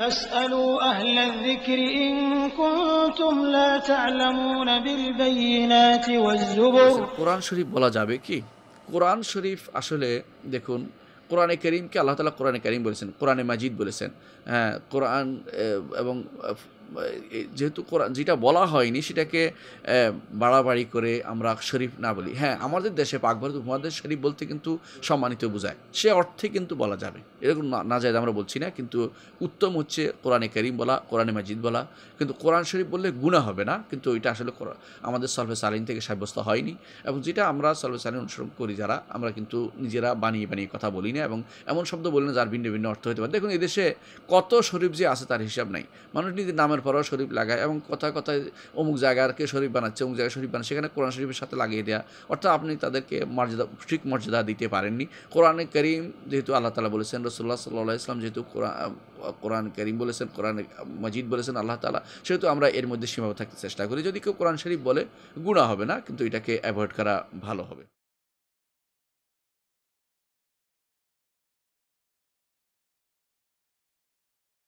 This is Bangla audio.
কোরআন শরীফ বলা যাবে কি কোরআন শরীফ আসলে দেখুন কোরআনে করিমকে আল্লাহ তালা কোরআনে করিম বলেছেন কোরআনে মাজিদ বলেছেন হ্যাঁ কোরআন এবং যেহেতু কোরআন যেটা বলা হয়নি সেটাকে বাড়াবাড়ি করে আমরা শরীফ না বলি হ্যাঁ আমাদের দেশে পাক ভারত উপমহাদেশ শরীফ বলতে কিন্তু সম্মানিত বোঝায় সে অর্থে কিন্তু বলা যাবে এরকম না যায় আমরা বলছি না কিন্তু উত্তম হচ্ছে কোরআনে করিম বলা কোরআনে মাজিদ বলা কিন্তু কোরআন শরীফ বললে গুণা হবে না কিন্তু ওইটা আসলে আমাদের সলফে সালিন থেকে সাব্যস্ত হয়নি এবং যেটা আমরা সলফে সালিন অনুসরণ করি যারা আমরা কিন্তু নিজেরা বানিয়ে বানিয়ে কথা বলি না এবং এমন শব্দ বলি না যার ভিন্ন ভিন্ন অর্থ হতে পারে দেখুন এদেশে কত শরীফ যে আছে তার হিসাব নাই মানুষ নিজের নামের ইমামের পরও শরীফ লাগায় এবং কথা কথায় অমুক জায়গাকে শরীফ বানাচ্ছে অমুক জায়গায় শরীফ বানাচ্ছে সেখানে কোরআন শরীফের সাথে লাগিয়ে দেওয়া অর্থাৎ আপনি তাদেরকে মর্যাদা ঠিক মর্যাদা দিতে পারেননি কোরআনে করিম যেহেতু আল্লাহ তালা বলেছেন রসুল্লাহ সাল্লাহ ইসলাম যেহেতু কোরআন কোরআন করিম বলেছেন কোরআন মজিদ বলেছেন আল্লাহ তালা সেহেতু আমরা এর মধ্যে সীমাবদ্ধ থাকতে চেষ্টা করি যদি কেউ কোরআন শরীফ বলে গুণা হবে না কিন্তু এটাকে অ্যাভয়েড করা ভালো হবে